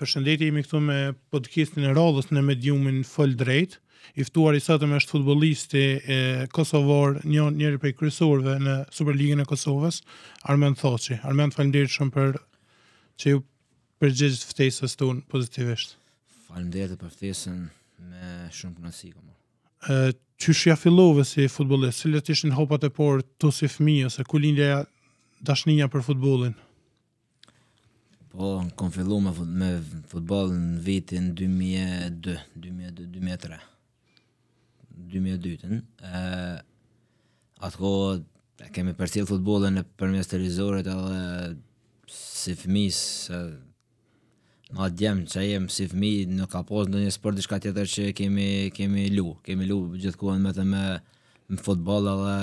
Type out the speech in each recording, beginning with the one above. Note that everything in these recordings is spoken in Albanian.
Përshëndetje jemi këtu me podcastin e rrodhës në mediumin Fol Drejt. I ftuari i sotëm është futbollisti e Kosovës, një njëri prej kryesorëve në Superligën e Kosovës, Armand Thoçi. Armand, faleminderit shumë për që ju përgjigjë ftesës tonë pozitivisht. Faleminderit për ftesën me shumë kënaqësi kam. Ë, ti fillove ja filluar si futbollist, cilët ishin hopat e parë tu si fëmijë ose ku lindja dashnia për futbollin? Po, kom fillu me, me futbol në vitin 2002, 2002, 2003. 2002-ën. Atë ko, kemi përcjell futbollin e përmjës të rizorit edhe si fëmijë, se në atë djemë që si fëmi, nuk ka posë në një sport diçka tjetër që kemi, kemi lu. Kemi lu gjithkuan me të me, me futbol edhe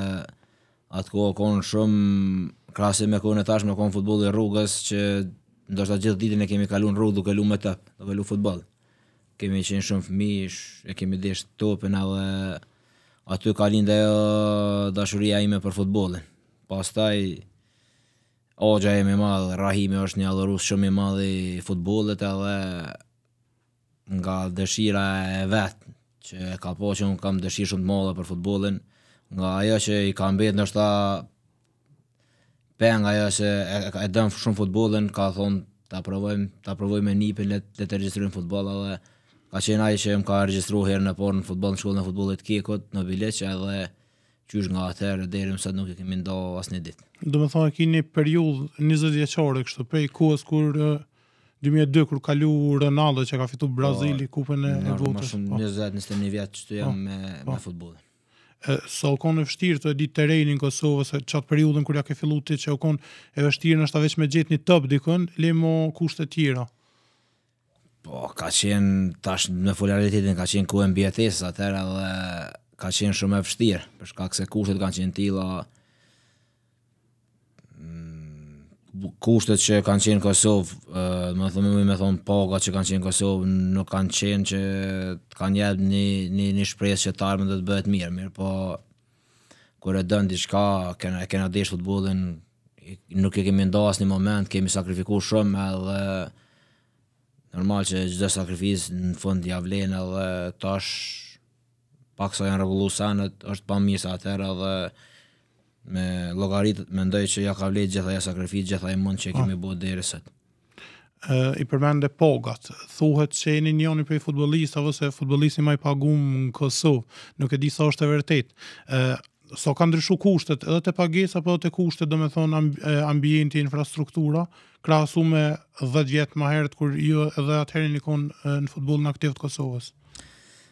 atë ko shumë krasi me kohën e tashme kanë futbollin rrugës që Ndoshta gjithë ditën e kemi kaluar rrugë duke më të, duke luajmë futboll. Kemi qenë shumë fëmijë, e kemi dhësht topën edhe aty ka lindë ajo uh, dashuria ime për futbollin. Pastaj Oja e më mall Rahimi është një adhurues shumë i madh i futbollit edhe nga dëshira e vetë që ka pasur po që un kam dëshirë shumë të madhe për futbollin nga ajo që i ka mbetë ndoshta pe nga ajo se e, e shumë futbollin, ka thon ta provojm, ta provojm me nipin let le të regjistrojm futboll edhe ka qenë ai që më ka regjistruar herën e parë në futboll në shkollën e futbollit kikot në Bilec edhe qysh nga atëherë deri më sa nuk e kemi ndo as një ditë. Domethënë ki një periudhë 20 vjeçore kështu prej kuas kur 2002 kur kalu Ronaldo që ka fituar Brazili po, kupën e Evropës. Po, më shumë 20-21 vjet që jam po, me po. me futbollin sa u konë e vështirë të ditë të rejnë në Kosovë, periudhën kur periudën ja ke fillu ti që u konë e vështirë është të veç me gjithë një tëpë dikën, le mo kushtë të tjera? Po, ka qenë, tash në folialitetin, ka qenë ku e mbjetisë, edhe ka qenë shumë e vështirë, përshka këse kushtet kanë qenë tila, kushtet që kanë qenë në Kosovë, do të them më thon paga që kanë qenë në Kosovë nuk kanë qenë që kanë jetë një një një shpresë që tarmë do të bëhet mirë, mirë, po kur e don diçka, kanë kanë dashur futbollin, nuk e kemi ndas në moment, kemi sakrifikuar shumë edhe normal që gjithë sakrifisë në fund ia edhe tash paksa janë rregullosur, është pamirsa atërë, edhe me llogarit mendoj që ja ka vlerë gjithë ajo sakrificë, gjithë ajo mund që kemi ah. bërë deri sot. Ë i përmend pagat, pogat. Thuhet se jeni një njëri prej futbollistave ose futbollisti më i paguam në Kosovë. Nuk e di sa është e vërtetë. Ë so ka ndryshu kushtet edhe të pagesa apo të kushtet do me thon ambienti infrastruktura krasu me 10 vjet më herët kur ju edhe atëherë ikon në futbollin aktiv të Kosovës.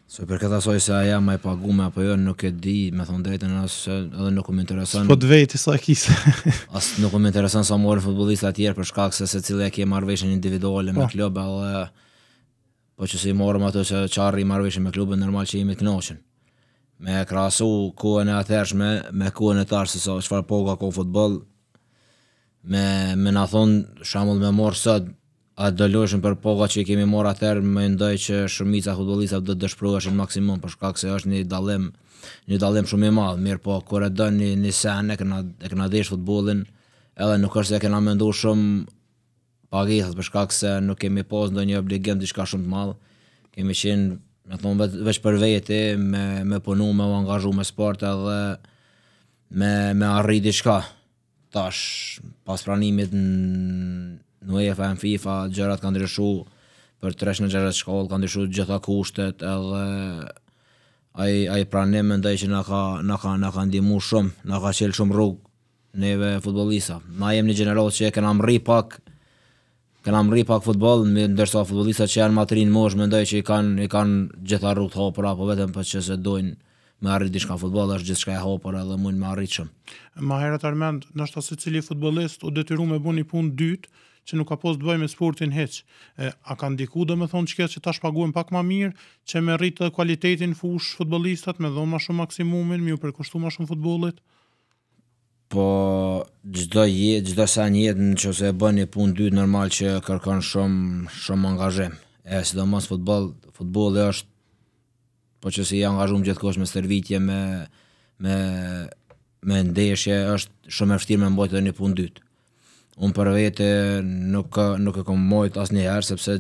Se për këtë asoj se a ja ma e pagume apo jo, nuk e di, me thonë drejten, asë edhe nuk më interesan... Po të vejti, sa kisë. asë nuk më interesan sa morën futbolista tjerë për shkak se se cilë e kje marveshën individuale me po. klubë, edhe... Po që si morëm ato që qarri marveshën me klubë, normal që imi të knoqen. Me krasu kuën e atërshme, me kuën e tarë, se sa so, qëfar poga ka ko futbol, me, me në thonë, shamull me morë sëtë, a do lëshën për poga që i kemi marrë atë më ndoj që shërmica futbollistave do të dëshpëroheshin maksimum për shkak se është një dallim një dallim shumë i madh mirë po kur e don një një që na e këna dhënë futbollin edhe nuk është se e kanë menduar shumë pagesat për shkak se nuk kemi pas ndonjë obligim diçka shumë të madh kemi qenë me të thonë veç për vete me me punu me angazhu me sport edhe me me arrit diçka tash pas pranimit në në UEFA në FIFA gjërat kanë ndryshu për tresh në gjërat shkollë, kanë ndryshu gjitha kushtet edhe ai ai pranë ndaj që na ka na ka na ka ndihmu shumë, na ka qel shumë rrugë neve futbollista. Na jemi një gjeneratë që kemi mri pak kemi mri pak futboll, ndërsa futbollistat që janë më të rinë mosh mendoj që i kanë i kanë gjitha rrugët hapur apo vetëm pa çse doin me arrit diçka futboll, është gjithçka e hapur edhe mund me arrit shumë. Më herët Armand, ndoshta secili futbollist u detyrua me bën punë dytë, që nuk ka pos të bëj me sportin heq. a ka ndiku domethënë me thonë që kjo që ta shpaguen pak ma mirë, që me rritë kualitetin fush futbolistat, me dhomë ma shumë maksimumin, më u përkushtu ma shumë futbolit? Po, çdo jetë, çdo sa njetë në që se e bën një punë dytë normal që kërkon shumë, shumë angazhem. E, si do futbolli futbol, futbol e është, po që si i angazhum gjithë me shërbime me, me, me ndeshje, është shumë e fështirë me mbajtë një punë dytë unë për vete nuk, nuk e kom mojt as njëherë, sepse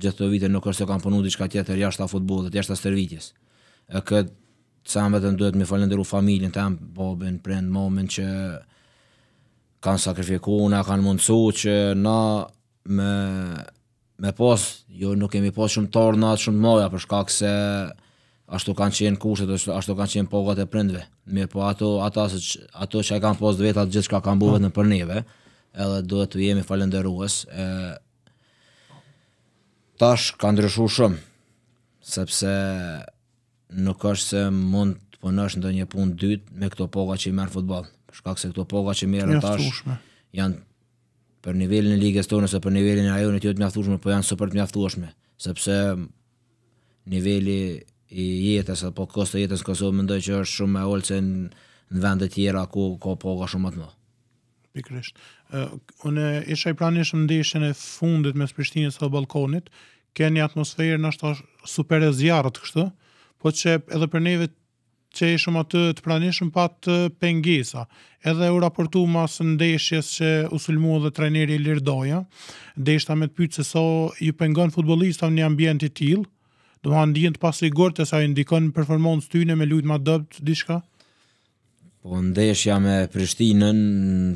gjithë të vite nuk është se kam përnu diçka tjetër jashtë a futbolet, jashtë a servitjes. E këtë sa më vetëm duhet me falenderu familjen tem, babin, prind, momin që kanë sakrifiku, na kanë mundësu që na me, me pas, jo nuk kemi pas shumë tarë, na atë shumë moja, për shkak se ashtu kanë qenë kushtet, ashtu kanë qenë pogat e prindve. Mirë po ato, ato, ato që, e kanë pas dhe vetat gjithë shka kanë buvet në për neve, mm edhe duhet të jemi falenderues. E... Tash ka ndryshu shumë, sepse nuk është se mund të punësh në një punë dytë me këto poga që i merë futbol. Shkak se këto poga që i merë tash janë për nivelin e ligës tonë nëse për nivelin e rajonit jo të mjaftushme, po janë super të mjaftushme, sepse niveli i jetës, apo kosto jetës në Kosovë, mendoj që është shumë e olë që në vendet tjera ku ka poga shumë atë më pikrisht. Uh, unë isha i pranishëm ndeshjen e fundit mes Prishtinës së Ballkonit, keni një atmosferë na shto super e zjarrit kështu, po që edhe për neve që ishëm atë të pranishëm pa të pengesa. Edhe u raportu mas ndeshjes që u sulmu dhe treneri Lirdoja, ndeshta me të pytë se so ju pengon futbolista në një ambient i tilë, do ha ndjen të pasigur të sa i ndikon performancë të me lujtë ma dëbët, dishka? Po ndeshja me Prishtinën,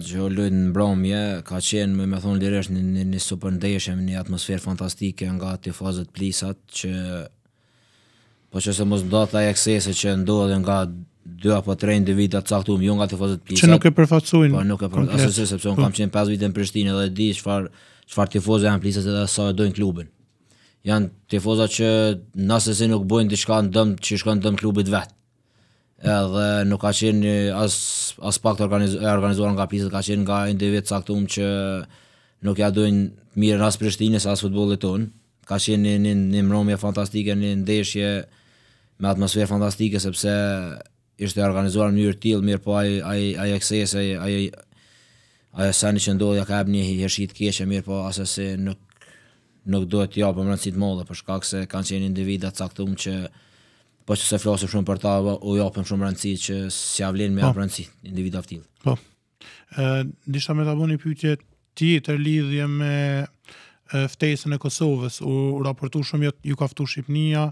që o në mbromje, ka qenë, me me thonë lirësh, një, një, një super ndeshje, një atmosferë fantastike nga të plisat, që po që se mos data aje eksese që ndodhen nga dy apo tre individa të caktum, jo nga të plisat. Që nuk e përfacuin? Po nuk e përfacuin, se sepse unë kam po. qenë 5 vite në Prishtinë dhe di qëfar, qëfar tifozë janë plisat edhe sa e dojnë klubin. Janë tifozat që nëse se nuk bojnë diçka ndëm, që shkanë dëmë klubit vet edhe nuk ka qenë as, as pak të organizuar nga pjesa ka qenë nga individ caktum që nuk ja dojnë mirë në as Prishtinës, as futbolit tonë. Ka qenë një, një, një fantastike, një ndeshje me atmosferë fantastike, sepse ishte organizuar në njërë tillë, mirë po ajë ai ai eksese, ai ai ajë sani që ndodhë, ka ebë një hershit keqe, mirë po asë se nuk, nuk dojtë ja për mërëndësit mollë, për shkak se kanë qenë individat caktum që po që se flasim shumë për ta, u japim shumë rëndësi që si avlen me po. japë rëndësi, individ aftil. Po, e, ta me të abu një pytje ti të lidhje me ftesën e Kosovës, u, raportu shumë, jo, ju, kaftu ka Shqipnia,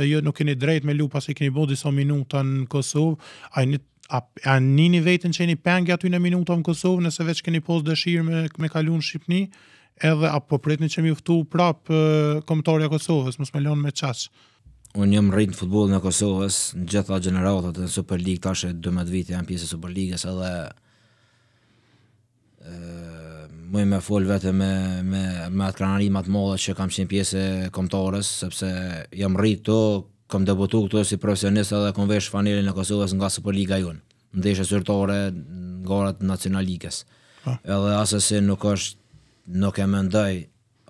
ju jo, nuk keni drejt me lu pas i keni bo disa minuta në Kosovë, a, një, a, a nini vetën që jeni pengi aty në minuta në Kosovë, nëse veç keni posë dëshirë me, me kalu në Shqipni, edhe apo pritni që mi uftu prapë komtarja Kosovës, mos me lonë me qaqë unë jam rritë në futbol në Kosovës, në gjitha generatët në Super League, e 12 vite janë pjesë e Super Ligës, edhe mëj me fol vete me, me, me atë kranarimat matë që kam qenë pjesë e komtarës, sepse jam rritë to, kam debutu këtu si profesionist edhe kam vesh fanilin në Kosovës nga Super jon. a junë, në deshe sërtore në garat nacionalikës. Po. Edhe asëse nuk është, nuk e mendoj ndaj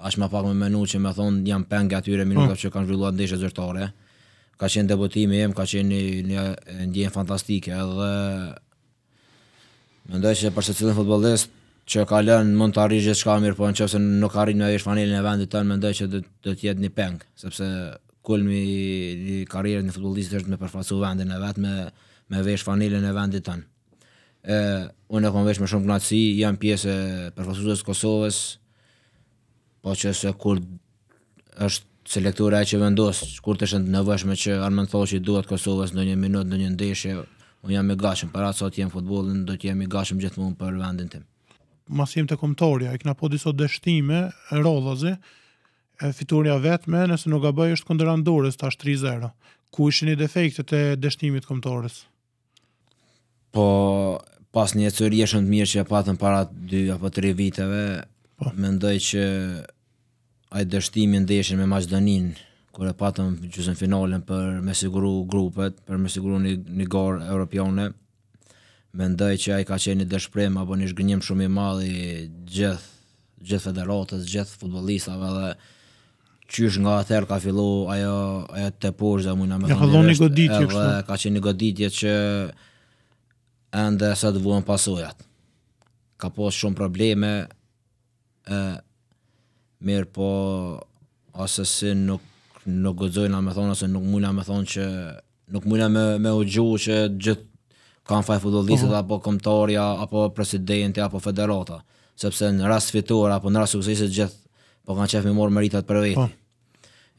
aq më pak më menu që më thonë jam pen atyre tyre hmm. që kanë zhvilluar ndeshe zyrtare. Ka qenë debutimi im, ka qenë një, një ndjen fantastike edhe mendoj se për cilën futbolist që ka lënë mund të arrijë gjithë shka mirë, po në qëpëse nuk ka arritur në ish fanelin e vendit më mendoj që do të jetë një peng, sepse kulmi i karrierës në futbollist është me përfaqësu vendin e vet me me vesh fanelin e vendit tënë. Ë, unë e kam me shumë gnatësi, jam pjesë e përfaqësuesve Kosovës, po që se kur është selektura e që vendos, kur të shëndë nëvëshme që Armen Thoqi duhet Kosovës në një minut, në një ndeshe, unë jam i gashëm, për atë sot jemë futbolin, do të jem i gashëm gjithë mund për vendin tim. Masim të komtoria, i këna po diso dështime, rodhëzi, e fiturja vetme, nëse nuk a bëj është këndër andurës, ta është 3-0. Ku ishë një defektet e dështimit komtorës? Po, pas një cërë jeshën të mirë që e patën para 2 apo 3 viteve, Po. Mendoj që ai dështimi ndeshin me Maqedoninë kur e patëm gjysmën finalen për me siguru grupet, për me siguru një, një gorë europiane. Mendoj që ai ka qenë një dëshpërim apo një zgjënim shumë i madh i gjith gjithë federatës, gjithë futbollistave dhe qysh nga atëherë ka fillu ajo ajo të poshtë dhe me Ka qenë një goditje kështu. ka qenë një goditje që ende sa të vuan pasojat. Ka pas shumë probleme, e, mirë po ose si nuk nuk gëzojnë a me thonë ose nuk mujnë a me thonë që nuk mujnë me, me u gju që gjithë kanë faj futbolistit uh -huh. apo komtarja apo presidenti apo federata sepse në rast fitur apo në rast suksesit gjithë po kanë qefë mi morë mëritat për veti uh po. -huh.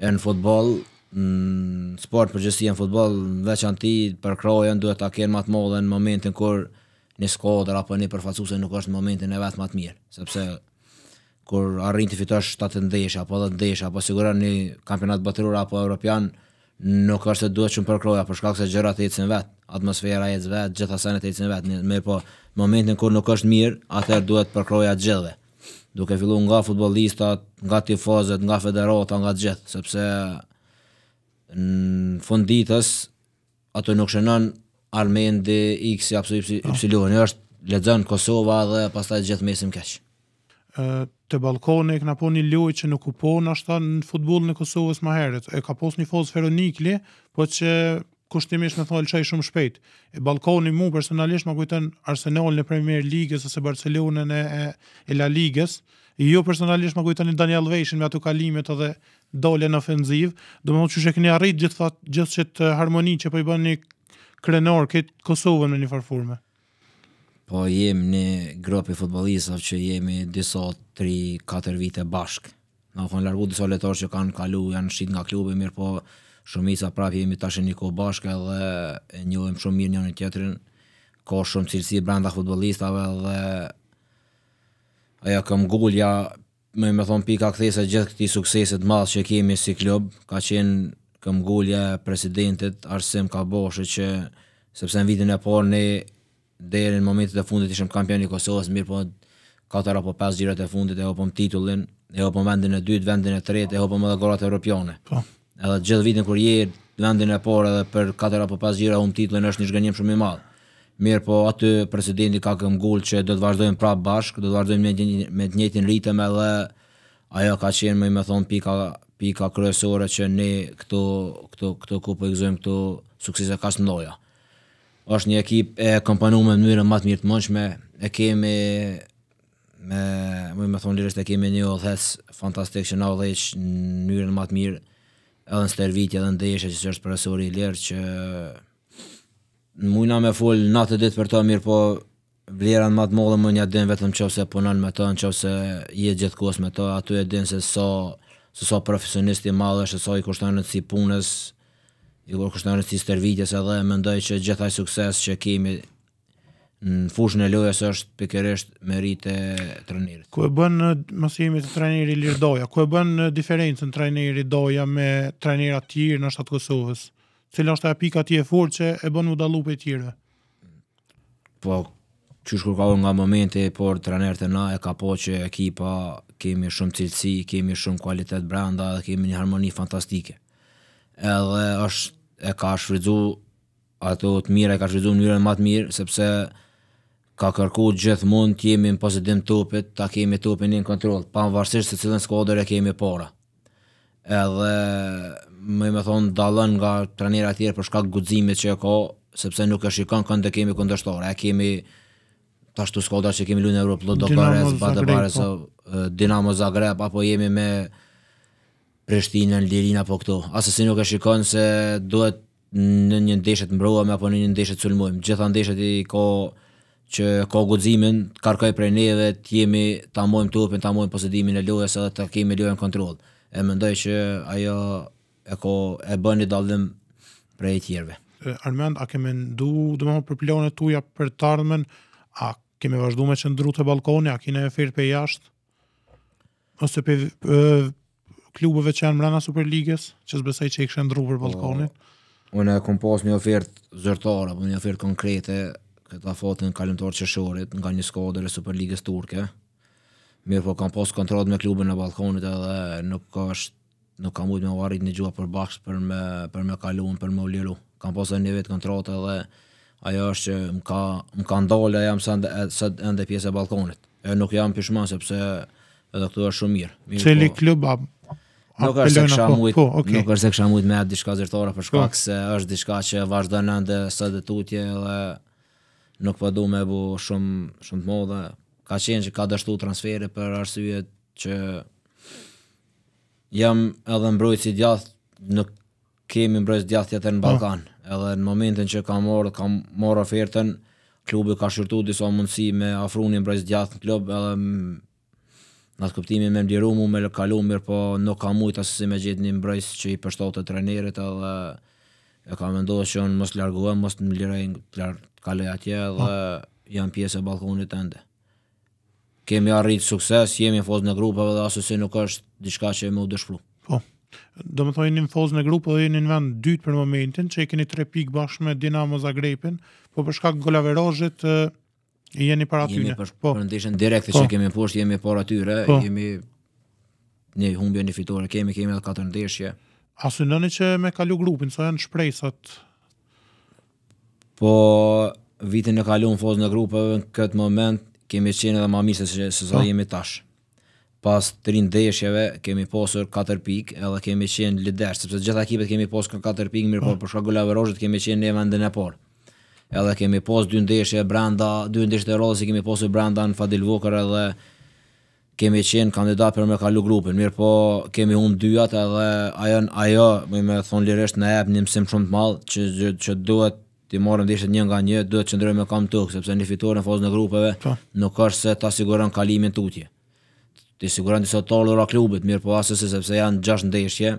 e në futbol në sport për gjithësia në futbol në veç anë ti për krajën duhet të akjen matë modhe në momentin kur në skodër apo në përfacu nuk është në momentin e vetë matë mirë sepse kur arrin të fitosh 7 ndeshje apo 10 ndeshje apo siguron një kampionat botëror apo evropian nuk është të duhet shumë për kroja për shkak se gjërat ecën vet, atmosfera ecën vet, gjitha sanet e ecin vet, më po momentin kur nuk është mirë, atëherë duhet të përkroja gjithëve. Duke filluar nga futbollistat, nga tifozët, nga federata, nga gjithë, sepse në fund ditës ato nuk shënon Armendi X apo Y, y, y, y, y, y, y, y, y, y, të balkone, e këna po një loj që po, në kupon, ashtë ta në futbol në Kosovës ma herët. e ka pos një fosë feronikli, po që kushtimisht me thonë që shumë shpejt. E balkoni mu personalisht ma kujten Arsenal në Premier Ligës, ose Barcelona në e, e La Ligës, jo personalisht ma kujten i Daniel Vejshin me ato kalimet edhe dole në ofenziv, do më në që që këni arrit gjithë që të harmoni që po i bën një krenor këtë Kosovën në një farëfurme po jem në grup i futbollistëve që jemi disa 3-4 vite bashk. Në të thonë largu disa letorë që kanë kalu, janë shit nga klubi, mirë po shumica prapë jemi tash një ku bashkë dhe e njohim shumë mirë njëri tjetrin. Ka shumë cilësi brenda futbollistave dhe ajo kam gulja Më me thon pika kthesa gjithë këtij suksesit të madh që kemi si klub, ka qenë këm e presidentit Arsim Kaboshi që sepse në vitin e parë ne deri në momentin e fundit ishim kampion i Kosovës, mirë po katër apo pesë gjirat e fundit e hopëm titullin, e hopëm vendin e dytë, vendin e tretë, e hopëm edhe gorat evropiane. Po. Edhe gjithë vitin kur je vendin e parë edhe për katër apo pesë gjira hum titullin është një zgjenim shumë i madh. Mirë po aty presidenti ka këmbgul që do të vazhdojmë prapë bashkë, do të vazhdojmë me të njëjtin ritëm edhe ajo ka qenë më i më thon pika pika kryesore që ne këto këto këto kupë e këto suksese kasnoja. Mhm është një ekip e komponuar në mënyrë më të mirë të mundshme. E kemi me më më thonë lirisht e kemi një udhëz fantastik që na udhëheq në mënyrë më të mirë edhe në stervitje edhe në ndeshje që është profesori i lirë që në mujna me full natë ditë për të mirë, po vlera në matë mollë më një adin vetëm që ose punon me të, në që ose jetë gjithë me të, aty e din se so, se so profesionisti madhë është, se sa so i kushtonë si punës, i lorë kushtarës të stërvitjes edhe ndoj që gjithaj sukses që kemi në fushën e lojës është me merit e trenerit. Ku e bën mos jemi të trajneri Lirdoja, ku e bën diferencën trajneri Doja me trajnera të tjerë në shtatë Kosovës? Cila është ajo pika ti e fortë që e bën udallup e tjerë? Po që shkur ka unë nga momenti, por trenerët e na e ka po që ekipa kemi shumë cilësi, kemi shumë kualitet branda dhe kemi një harmoni fantastike edhe është e ka shfrytzu ato të mira, e ka shfrydzu në njërën matë mirë, sepse ka kërku gjithë mund të jemi në posedim të topit, ta kemi topin në kontrol, pa varsisht se cilën skuadër e kemi para. Edhe më me thonë dalën nga e tjerë për shkak gudzimit që e ka, sepse nuk e shikon kënë të kemi këndështore, e kemi të ashtu që kemi lunë në Europë, Lodokarës, po. Dinamo Zagreb, apo jemi me... Prishtinën, Lirina, apo këtu. Asa si nuk e shikon se duhet në një ndeshë të mbrojmë apo në një ndeshë sulmojmë. Gjitha ndeshët i ka që ka guximin, karkoj prej neve, të jemi ta mbojmë topin, ta mbojmë posedimin e lojës edhe të kemi lojën kontroll. E mendoj që ajo e ka e bën i dallim prej të tjerëve. Armand a kemi ndu, domethënë për planet tuaj për të ardhmen, a kemi vazhduar me çndrutë ballkoni, a kine e fir për jashtë? Ose për klubeve që janë brenda Superligës, që s'besoj që i kishën ndrur për po, ballkonin. Unë e kam pas një ofertë zyrtare, apo një ofertë konkrete këtë afatin kalimtar qëshorit nga një skodër e Superligës Turke. Mirë po kam pas kontrat me klubin e Balkonit edhe nuk ka është nuk kam mujtë me varit një gjua për bakës për me, për me kalun, për me uliru. Kam pas edhe një vetë kontrat edhe ajo është që më ka, më ka ndalë jam së ende pjesë e Balkonit. Unë nuk jam pishman sepse edhe këtu është shumë mirë. mirë po, klub, Ah, po, po, nuk është se kësha mujtë, po, okay. nuk është se kësha mujtë me atë diçka zërtora për po. shkak po. se është diçka që vazhdo në ndë së dhe tutje dhe nuk po du me bu shumë, shumë të modhe. Ka qenë që ka dështu transferi për arsyet që jam edhe mbrojt si djath, nuk kemi mbrojt djath tjetër në Balkan. Po. Edhe në momentin që kam morë, kam morë ofertën, klubi ka shurtu disa mundësi me afruni mbrojt djath në klub edhe Në atë kuptimi me mdjeru mu me lëkalu mirë, po nuk kam mujtë asë si me gjithë një mbrejs që i pështot të trenerit edhe e kam mendohë që unë mos lërguem, mos në lirej të kaloj atje edhe oh. Ah. jam pjesë e balkonit të ndë. Kemi arritë sukses, jemi në fosë në grupeve dhe asë si nuk është diçka që e me u dëshplu. Po, do më thoi një në fosë në grupë dhe një në vend dytë për momentin, që i keni tre pikë bashkë me Dinamo Zagrepin, po përshka gëllaverojët, uh jeni para tyre. Jemi për, po. për ndeshën direkte po. që kemi në poshtë, jemi para tyre, po. jemi një humbje një fitore, kemi kemi edhe katër ndeshje. A nëni që me kalu grupin, sa janë shprejsat? Po, vitin e kalu në fosë në grupë, në këtë moment, kemi qenë edhe ma mirë se, se sa po. jemi tashë. Pas të rinë ndeshjeve, kemi posër 4 pik, edhe kemi qenë lider, sepse gjitha ekipet kemi posur 4 pik, mirë por po për shka gullave rojët, kemi qenë në e vendin e edhe kemi posë dy ndeshje brenda, dy ndeshje të rodhës kemi posë brenda në Fadil Vukër edhe kemi qenë kandidat për me kalu grupin, mirë po kemi unë dyat edhe ajo, ajo më me thonë lirisht në ebë një mësim shumë të malë që, që, që duhet të morëm ndeshje një nga një, duhet që ndrojmë e kam tukë, sepse një fitur në fosë në grupeve pa. Po. nuk është se ta siguran kalimin të utje. Ti siguran disa talur a klubit, mirë po asëse sepse janë 6 ndeshje,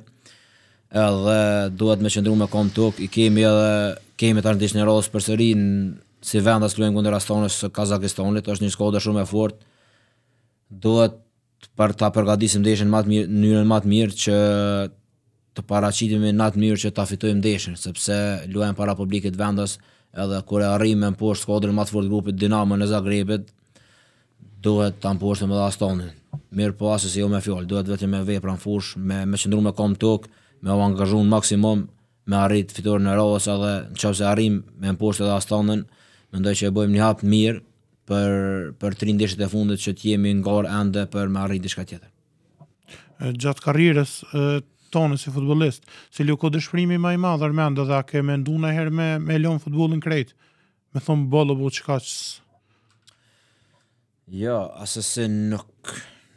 edhe duhet me qëndru me kom tuk, i kemi edhe, kemi të ndisht një rodhës për sëri në si vendas asë luen kundër Astonës së Kazakistonit, është një skoda shumë e fort, duhet për ta përgatisim deshën në njërën matë mirë që të paracitimi në atë mirë që ta fitojmë deshën, sepse luen para publikit vendas, edhe kure arrim me në poshtë skodrën matë fort grupit Dinamo në Zagrebit, duhet të në edhe Astonin. Mirë po asës jo me fjollë, duhet vetë me vej pra në fush, me, me qëndru me kom tukë, me u angazhu në maksimum me arrit fitur në rohës edhe në qapës arrim me në poshtë edhe astanën, me ndoj që e bojmë një hapë mirë për, për të rindishtet e fundit që t'jemi në garë endë për me arrit dishka tjetër. Gjatë karrierës tonë si futbolist, si luko dëshprimi ma i madhër me ndë dhe a ke me ndu në herë me, me lomë futbolin krejtë, me thonë bolo bo që ka qësë? Jo, asëse nuk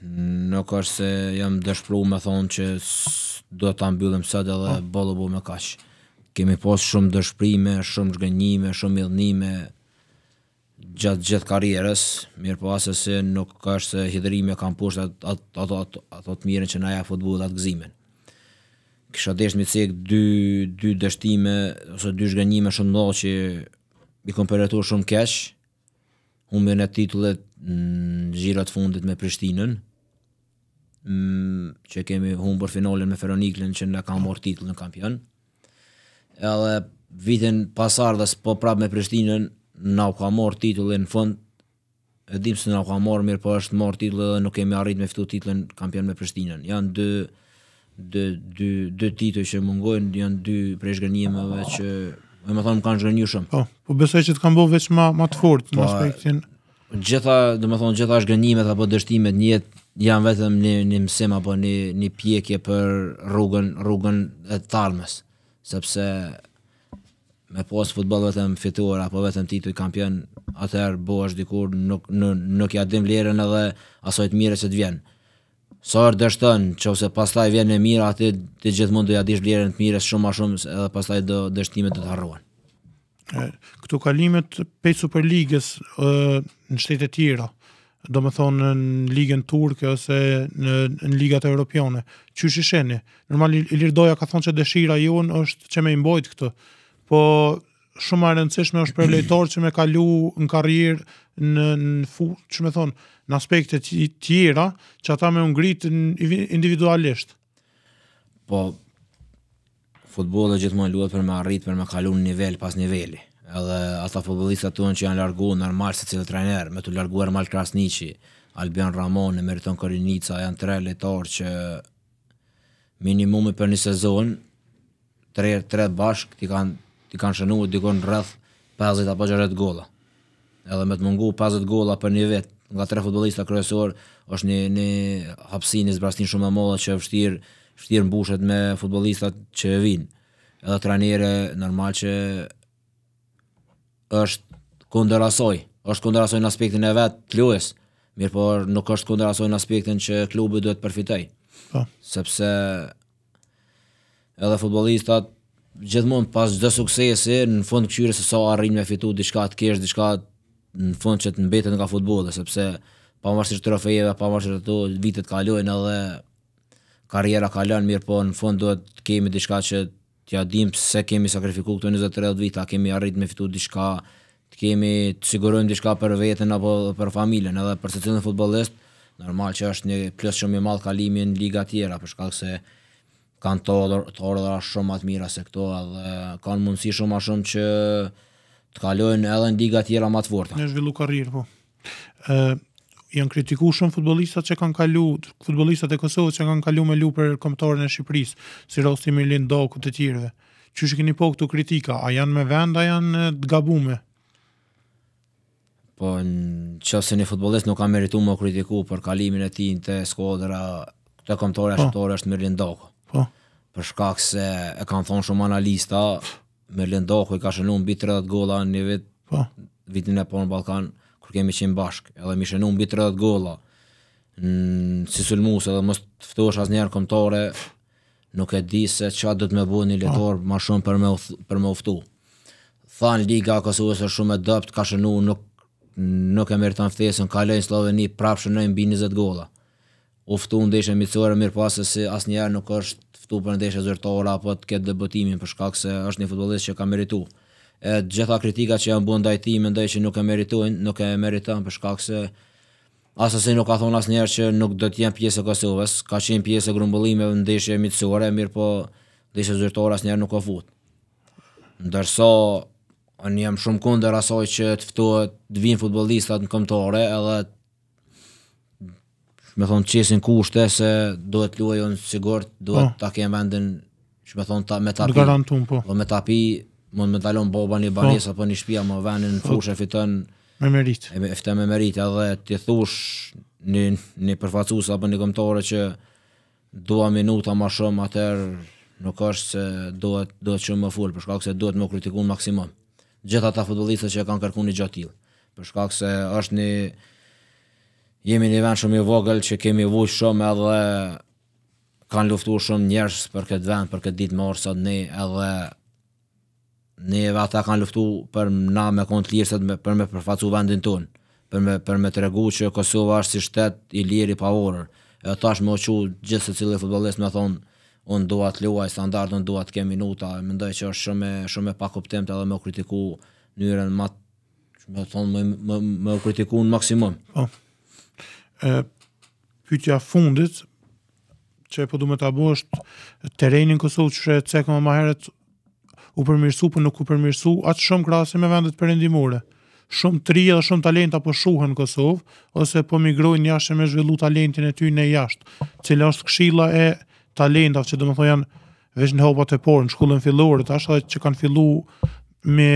nuk është se jam dëshpru me thonë që do ta mbyllim sot edhe oh. Po. bollu bu me kash. Kemi pas shumë dëshpërime, shumë zhgënjime, shumë mëllnime gjatë gjithë karrierës, mirë po asë se nuk ka është se e kam pusht atë at, at, at, mirën që naja futbol atë gëzimin. Kisha deshë mi cikë dy, dy dështime ose dy zhgënjime shumë nëllë që i komperatur shumë keshë, unë me në titullet në gjirat fundit me Prishtinën, Mm, që kemi humbur finalin me Feroniklen që nda ka mor titull në kampion. Edhe vitin pasardhës po prap me Prishtinën na u ka mor titullin në fund. E dim se na u ka mor mirë, po është mor titulli dhe nuk kemi arrit me fitu titullin kampion me Prishtinën. Jan dy dy dy dy titull që mungojnë, janë dy prezgënieme që Po më thon kanë zgjënë shumë. Po, po besoj që të kanë bërë veçmë më të fortë në po, aspektin. Gjithashtu, domethënë gjithashtu zgjënimet apo dështimet një jetë janë vetëm një, një mësim apo një, një pjekje për rrugën, rrugën e talmes, sepse me posë futbol vetëm fituar apo vetëm tituj kampion, atëherë bo është dikur nuk, nuk, nuk ja dim lirën edhe asojt mire se të vjenë. Sërë dështën, që ose pas taj vjen e mira, atë të gjithë mund të ja dish lirën të mire shumë a shumë, edhe pas taj dështimet të të harruan. Këtu kalimet pej Superligës në shtetet tjera, do më thonë në ligën turke ose në, në ligat e europiane. Qysh i sheni? Normal, Ilir Doja ka thonë që dëshira ju është që me imbojt këtë. Po, shumë e rëndësishme është për që me kalu në karirë në, në fu, që me thonë, në aspekte tjera, që ata me ngrit individualisht. Po, futbol dhe gjithmonë luat për me arrit, për me kalu në nivel pas niveli edhe ata futbollistat tuan që janë larguar normal se cilë trajner me të larguar Mal Krasnici, Albion Ramon, Meriton Korinica janë tre lojtar që minimumi për një sezon tre tre bashk ti kanë ti kanë shënuar dikon rreth 50 apo 60 golla. Edhe me të mungu 50 golla për një vetë nga tre futbollista kryesor është një një hapësinë zbrastin shumë e madhe që vështir vështir mbushet me futbollistat që vijnë. Edhe trajnerë normal që është kundër asoj, është kundër asoj në aspektin e vetë të lojës, mirë por nuk është kundër asoj në aspektin që klubi duhet të përfitoj. Po. Sepse edhe futbolistat gjithmonë pas çdo suksesi në fund këshire se sa arrin me fitu diçka të kesh diçka në fund që të mbetet nga futbolli sepse pa pavarësisht trofeve të ato vitet kalojnë edhe karriera kalon mirë po në fund duhet të kemi diçka që të ja dim se kemi sakrifikuar këto 23 vite, kemi arritur me fitu diçka, të kemi të sigurojmë diçka për veten apo për familjen, edhe për secilin futbollist, normal që është një plus shumë i madh kalimi në liga të tjera, për shkak se kanë të ardhur të shumë më të mira se këto, edhe kanë mundësi shumë më shumë që të kalojnë edhe në liga tjera më të forta. Në zhvillu karrierë po. Ëh janë kritikuar shumë futbollistat që kanë kalu, futbollistat e Kosovës që kanë kalu me lu për e Shqipërisë, si Rosti Milin Doku të tjerëve. Që është keni po këtu kritika, a janë me vend, a janë të gabume? Po, në se një futbolist nuk ka meritu më kritiku për kalimin e tin të skuadra të komtore e po. shqiptore është Mirlin Doku. Po. Për shkak se e kanë thonë shumë analista, Mirlin Doku i ka shënuar mbi 30 golla në një vit, po. vitin e po në Ballkan kur kemi qenë bashk, edhe mi shënu mbi 30 golla. Në si sulmus edhe mos ftohesh asnjëherë kontore, nuk e di se ç'a do të më një letor po. më shumë për më për më uftu. Than liga Kosovës është shumë e dopt, ka shënu nuk nuk e meriton ftesën, ka lejnë Sloveni prapë shënoi mbi 20 golla. Uftu ndeshje miqësore mirë pas po se asnjëherë nuk është ftu për ndeshje zërtora, apo të ketë dëbëtimin për shkak se është një futbollist që ka merituar e të gjitha kritikat që janë bën ndaj tij mendoj që nuk e meritojnë, nuk e meriton për shkak se asasi nuk ka thon asnjëherë që nuk do të jem pjesë e Kosovës, ka qenë pjesë e grumbullimeve ndeshje miqësore, mirë po ndeshja zyrtore asnjëherë nuk ka fut. Ndërsa un jam shumë kundër asaj që të ftohet të vinë futbollistat në kombëtare edhe me thonë çesin qesin kushte se duhet luajon sigur, duhet oh. ta kemë vendin, që me thonë ta, me tapi, po. po. me tapi mund me dalon boba po, një banis po. apo një shpia më venin në po. fushë e fiton me merit e me, fiton me merit edhe ti thush një, në përfacus apo një këmëtore që dua minuta ma shumë atër nuk është se duhet, duhet që më për përshkak se duhet më kritikun maksimum gjitha ta futbolistët që kanë kërku një gjatë Për përshkak se është një jemi një vend shumë i vogël që kemi vujsh shumë edhe kanë luftu shumë njerëz për këtë vend, për këtë ditë më orë ne edhe neve ata kanë luftu për na me konë të lirë, për me përfacu vendin ton për me, për me të regu që Kosova është si shtet i lirë i pavorër, e tash më që gjithë se cilë më me thonë, unë duat luaj standard, unë duat ke minuta, më ndoj që është shumë, shumë e pakuptim të edhe me kritiku njërën më me thonë, me, kritiku në maksimum. Po, e, pytja fundit, që e po du me të terrenin është çka Kosovë që më herët u përmirësu po nuk u përmirësu atë shumë krahasim me vendet perëndimore. Shumë tri dhe shumë talenta po shuhën në Kosovë ose po migrojnë jashtë me zhvillu talentin e tyre në jashtë, cilë është këshilla e talentave që do më thonë janë veç në hopat e porë, në shkullën fillore, tash edhe që kanë fillu me,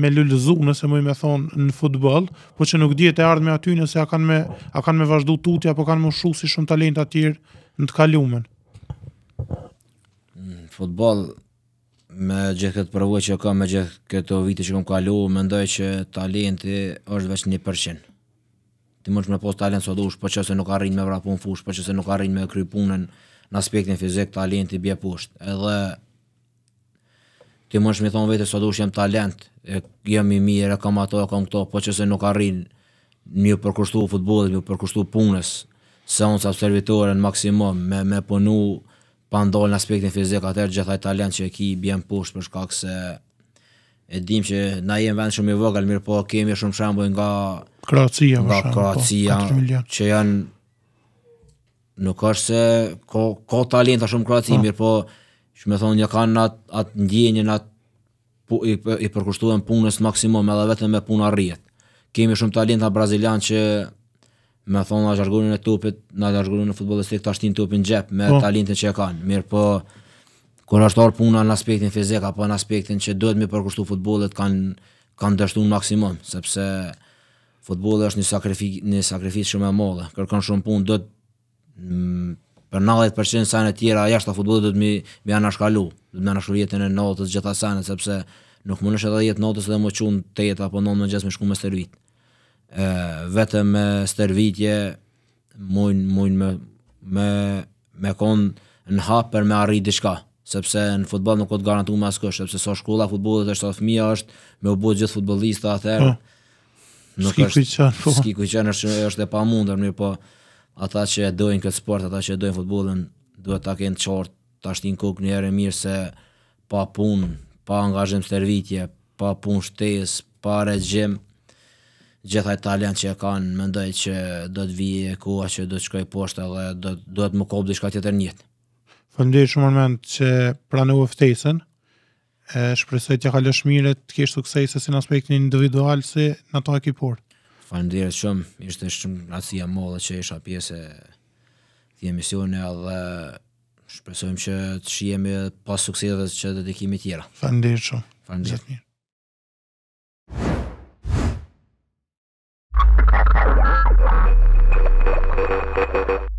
me lullëzu, nëse më i me thonë, në futbol, po që nuk djetë e ardhë me aty nëse a kanë me, a kanë me vazhdu tuti, apo kanë më shu si shumë talent atyrë në të kalumen. Futbol, me gjithë këtë përvoj që kam, me gjithë këto vite që kam kalu, më ndoj që talenti është veç një përqen. Ti mund të me talent së dush, po që se nuk arrin me vrapun fush, po që se nuk arrinë me krypunën në aspektin fizik, talenti bje pusht. Edhe ti mund të më thonë vete së dush jem talent, e jam i mirë, kam ato, kam këto, po që se nuk arrin një përkushtu futbolit, një përkushtu punës, se onë sa maksimum, me, me punu, pa ndalë në aspektin fizik atëherë gjithaj talent që e ki bjen pusht për shkak se e dim që na jem vend shumë i vogël, mirë po kemi shumë shambu nga Kroacia nga shambu, Kroatia po, që janë nuk është se ko, ko talenta shumë Kroaci, po. mirë po që me thonë një kanë atë at, ndjenjën atë i, i përkushtuan punës maksimum edhe vetëm me punë arrit. kemi shumë talenta brazilian që me thonë nga zhargurin e tupit, nga zhargurin e futbolistik, të ashtin tupin gjep me oh. Po. talentin që e kanë. Mirë po, kur është orë puna në aspektin fizik, apo në aspektin që duhet me përkushtu futbolet, kanë kan dështu në maksimum, sepse futbolet është një, sakrific, një sakrific shumë e mollë, kërkën shumë punë, duhet mm, për 90% sajnë e tjera, jashtë të futbolet duhet me anashkalu, duhet me anashkalu jetën e notës gjitha sajnë, sepse nuk më nëshë edhe jetë notës dhe më qunë të jetë apo nëmë në gjithë me shku me servitë vetëm me stërvitje mund mund me me me kon në hap për me arrit diçka sepse në futboll nuk ka të garantuar as sepse so shkolla futbollit është sa fëmia është me u bë gjithë futbollistë atëherë nuk ka ski kuqen po është është e pamundur mirë po ata që e dojnë këtë sport ata që e dojnë futbollin duhet ta kenë qort ta shtin kokën një herë mirë se pa punë pa angazhim stërvitje pa punë shtesë pa regjim gjitha talent që e kanë, mendoj që do të vijë e kua që do të shkoj poshtë edhe do, do të më kopë dhe shka tjetër njëtë. Faleminderit shumë më mend që pranë u eftesën, e shpresoj të kalë mirë të kishë sukses se si në aspektin individual si në ato ekipor. Faleminderit shumë, ishte shumë e madhe që isha pjesë e emisione edhe shpresojmë që të shihemi pas sukseseve që do të kemi tjera. Faleminderit shumë. Falemderit. ¡Gracias por